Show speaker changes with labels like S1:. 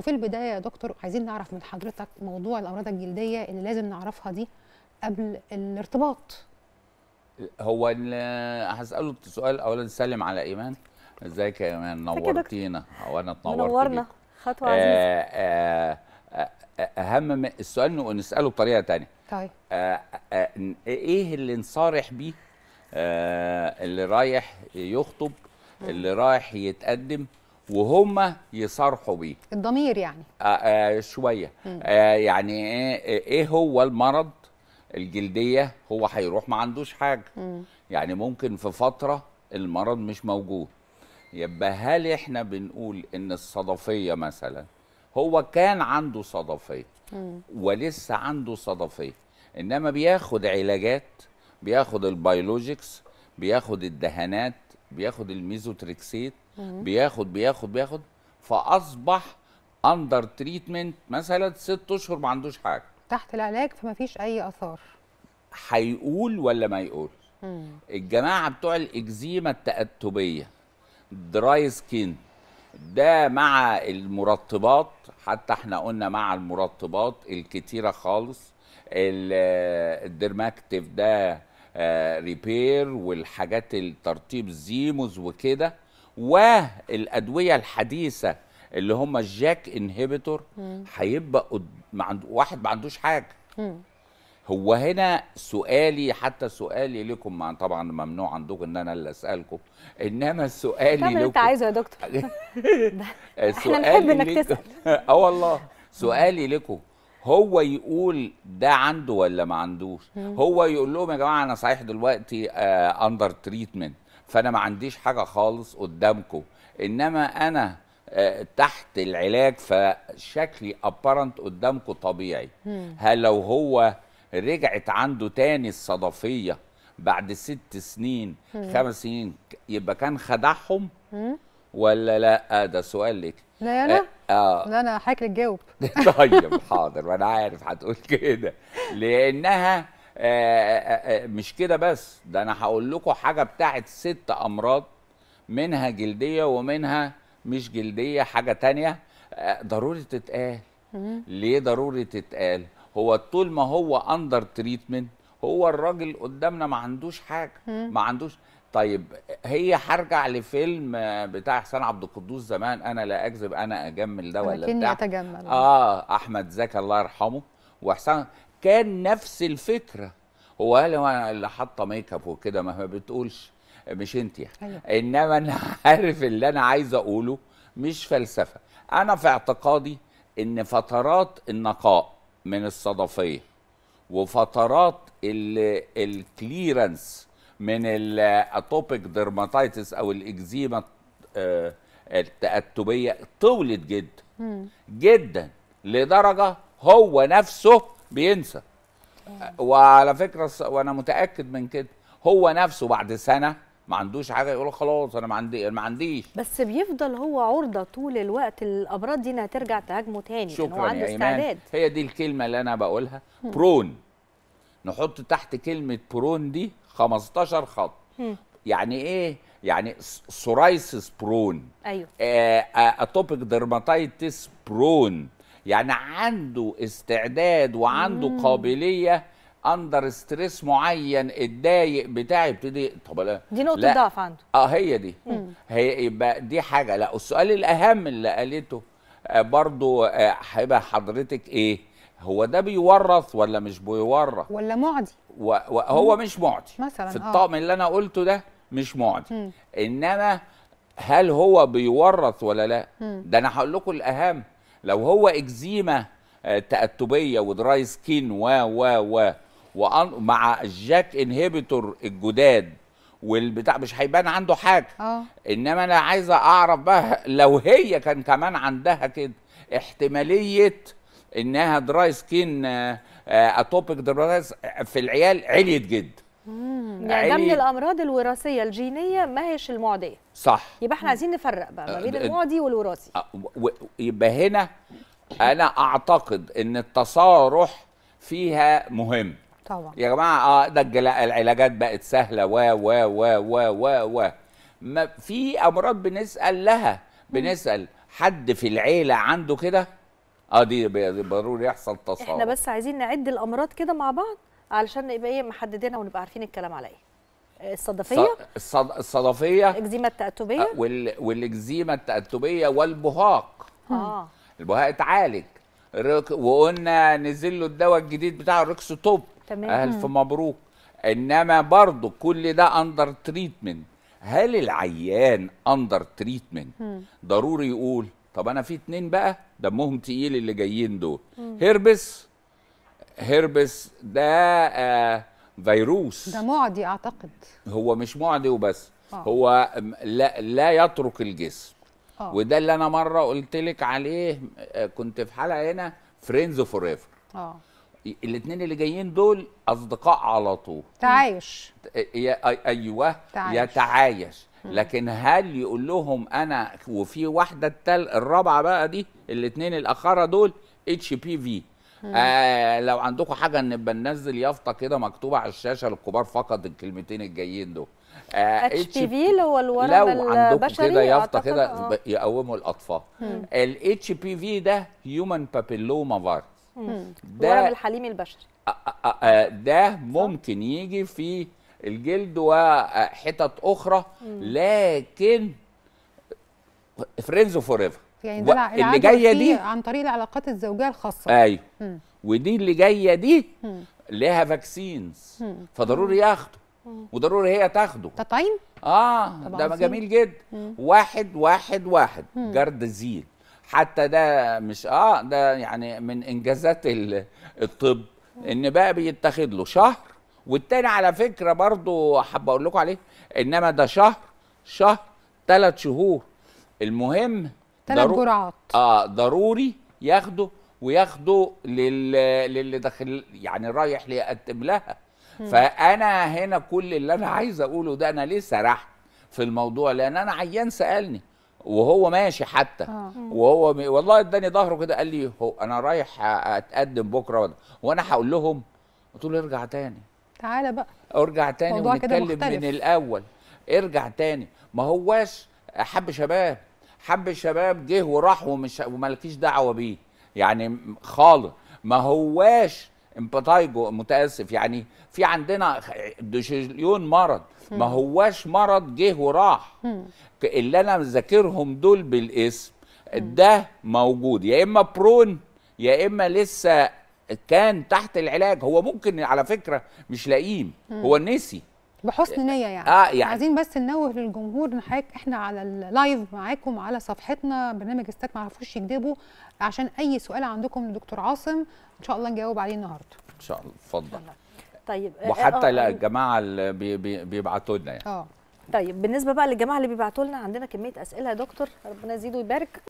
S1: وفي البدايه يا دكتور عايزين نعرف من حضرتك موضوع الامراض الجلديه اللي لازم نعرفها دي قبل الارتباط
S2: هو هساله سؤال اولا سلم على ايمان ازيك يا ايمان نورتينا او انا اتنورت نورنا خطوه آه، عزيزه آه آه, آه، اهم السؤال نساله بطريقه ثانيه طيب آه،, آه ايه اللي نصارح بيه اللي رايح يخطب اللي رايح يتقدم وهم يصارحوا بيه
S1: الضمير يعني
S2: آآ آه، آآ آه، شويه آآ آه، يعني إيه،, ايه هو المرض الجلديه هو هيروح ما عندوش حاجه مم. يعني ممكن في فتره المرض مش موجود يبقى هل احنا بنقول ان الصدفيه مثلا هو كان عنده صدفيه ولسه عنده صدفيه انما بياخد علاجات بياخد البيولوجيكس بياخد الدهانات بياخد الميزوتريكسيت بياخد بياخد بياخد فاصبح اندر تريتمنت مثلا ست اشهر ما عندوش حاجه
S1: تحت العلاج فما فيش اي اثار
S2: هيقول ولا ما يقول مم. الجماعه بتوع الاكزيما التاتبيه دراي سكين ده مع المرطبات حتى احنا قلنا مع المرطبات الكتيره خالص الديرماكتيف ده ريبير آه، والحاجات الترطيب زيموز وكده والادويه الحديثه اللي هم الجاك انهبيتور هيبقى قد... واحد ما عندوش حاجه مم. هو هنا سؤالي حتى سؤالي لكم مع طبعا ممنوع عندكم ان انا اللي اسالكم انما سؤالي لكم اللي انت عايزه
S1: يا دكتور
S2: احنا نحب انك تسال اه والله سؤالي لكم هو يقول ده عنده ولا ما عندوش هو يقول لهم يا جماعه انا صحيح دلوقتي اندر آه تريتمنت فانا ما عنديش حاجه خالص قدامكم انما انا آه تحت العلاج فشكلي ابارنت قدامكم طبيعي هل لو هو رجعت عنده تاني الصدفيه بعد ست سنين خمس سنين يبقى كان خدعهم ولا لا ده سؤال لك لا انا آه،, اه
S1: لا انا حاكر تجاوب
S2: طيب حاضر وانا عارف هتقول كده لانها آآ آه، آآ آه، مش كده بس ده انا هقول لكم حاجه بتاعت ست امراض منها جلديه ومنها مش جلديه حاجه تانية ضروري تتقال ليه ضروري تتقال هو طول ما هو اندر تريتمنت هو الراجل قدامنا ما عندوش حاجه ما عندوش طيب هي هرجع لفيلم بتاع حسين عبد القدوس زمان انا لا اكذب انا اجمل ده ولا لكن بتاع يتجمل اه احمد زكي الله يرحمه وحسان كان نفس الفكره هو قال انا اللي حاطه ميك اب وكده ما بتقولش مش انت يعني أيوة. انما انا عارف اللي انا عايز اقوله مش فلسفه انا في اعتقادي ان فترات النقاء من الصدفيه وفترات الكليرنس من الاتوبيك ديرماتيتس او الاكزيما آه، التأتبية طولت جدا جدا لدرجة هو نفسه بينسى آه. وعلى فكرة وانا متأكد من كده هو نفسه بعد سنة ما عندوش حاجه يقول خلاص انا ما عندي ما عنديش
S1: بس بيفضل هو عرضه طول الوقت الامراض دي انها ترجع تهاجمه
S2: تاني شكرا هو عنده استعداد هي دي الكلمه اللي انا بقولها برون نحط تحت كلمه برون دي 15 خط يعني ايه يعني سورايسس برون ايوه اتوبيك درماتيتس برون يعني عنده استعداد وعنده مم. قابليه اندر ستريس معين اتضايق بتاع يبتدي طب لا دي نقطه ضعف عنده اه هي دي مم. هي يبقى دي حاجه لا السؤال الاهم اللي قالته برضه آه، برضو آه، حضرتك ايه هو ده بيورث ولا مش بيورث ولا معدي وهو مش معدي مثلا في آه. الطقم آه. اللي انا قلته ده مش معدي مم. انما هل هو بيورث ولا لا مم. ده انا هقول لكم الاهم لو هو اكزيما آه، تأتبية ودراي سكين و و و مع الجاك انهبيتور الجداد والبتاع مش هيبان عنده حاجه أوه. انما انا عايزه اعرف بقى لو هي كان كمان عندها كده احتماليه انها دراي سكين اتوبيك دراي في العيال عليت جدا
S1: يعني ده من الامراض الوراثيه الجينيه ما هيش المعديه صح يبقى احنا عايزين نفرق بقى ما آه، بين المعدي والوراثي
S2: آه، يبقى هنا انا اعتقد ان التصارح فيها مهم طبعا يا جماعه اه ده العلاجات بقت سهله و و و و و و في امراض بنسال لها بنسال حد في العيله عنده كده اه دي ضروري يحصل تصاعد احنا بس
S1: عايزين نعد الامراض كده مع بعض علشان نبقى ايه محددينها ونبقى عارفين الكلام على ايه الصدفيه
S2: الصدفيه الاكزيما التاتبيه آه، وال... والاكزيما التاتبيه والبهاق اه البهاق اتعالج رك... وقلنا نزل له الدواء الجديد بتاع الريكسوتوب تمام الف مبروك انما برضه كل ده اندر تريتمنت هل العيان اندر تريتمنت ضروري يقول طب انا في اتنين بقى دمهم تقيل اللي جايين دول هربس هربس ده آه فيروس ده
S1: معدي اعتقد
S2: هو مش معدي وبس آه. هو لا لا يترك الجسم آه. وده اللي انا مره قلت لك عليه آه، كنت في حلقه هنا فريندز فور ايفر اه الاثنين اللي جايين دول اصدقاء على طول تعايش ايوه تعايش. يتعايش لكن هل يقول لهم انا وفي واحده التل الرابعه بقى دي الاثنين الاخره دول اتش بي في آه لو عندكم حاجه نبقى ننزل يافطه كده مكتوبه على الشاشه للكبار فقط الكلمتين الجايين دول اتش بي في اللي هو الورم لو عندكم كده يافطه كده آه. يقوموا الاطفال الاتش بي في ده هيومن بابيلوما فايروس
S1: ده الحليم البشري آه،
S2: آه، ده ممكن يجي في الجلد وحتت اخرى لكن فريندز فور ايفر يعني ده اللي جايه دي
S1: عن طريق العلاقات الزوجيه الخاصه
S2: ايوه ودي اللي جايه دي ليها فاكسينز فضروري ياخده وضروري هي تاخده تطعيم اه ده جميل جدا واحد واحد واحد مم. جرد زيل حتى ده مش اه ده يعني من انجازات الطب ان بقى بيتاخد له شهر والتاني على فكره برضو حابب اقول لكم عليه انما ده شهر شهر ثلاث شهور المهم ثلاث جرعات اه ضروري ياخده وياخده لل... للي داخل يعني رايح ليقدم لها م. فانا هنا كل اللي انا عايز اقوله ده انا ليه سرحت في الموضوع لان انا عيان سالني وهو ماشي حتى آه. وهو م... والله اداني ظهره كده قال لي هو انا رايح اتقدم بكره وانا هقول لهم قلت له ارجع تاني تعالى بقى ارجع تاني ونتكلم من الاول ارجع تاني ما هواش حب شباب حب شباب جه وراح ومش ومالكيش دعوه بيه يعني خالص ما هواش امباتايجو متاسف يعني في عندنا دوشيليون مرض ما هواش مرض جه وراح اللي انا مذاكرهم دول بالاسم ده موجود يا اما برون يا اما لسه كان تحت العلاج هو ممكن على فكره مش لاقيه هو نسي
S1: بحسن نيه يعني. آه يعني عايزين بس ننوه للجمهور ان حضرتك احنا على اللايف معاكم على صفحتنا برنامج استاد ما عرفوش يكذبوا عشان اي سؤال عندكم لدكتور عاصم ان شاء الله نجاوب عليه النهارده
S2: ان شاء الله اتفضل
S1: طيب آه، وحتى آه،, آه
S2: الجماعه اللي بي بي بيبعتوا لنا يعني
S1: اه طيب بالنسبه بقى للجماعه اللي بيبعتوا لنا عندنا كميه اسئله يا دكتور ربنا يزيده ويبارك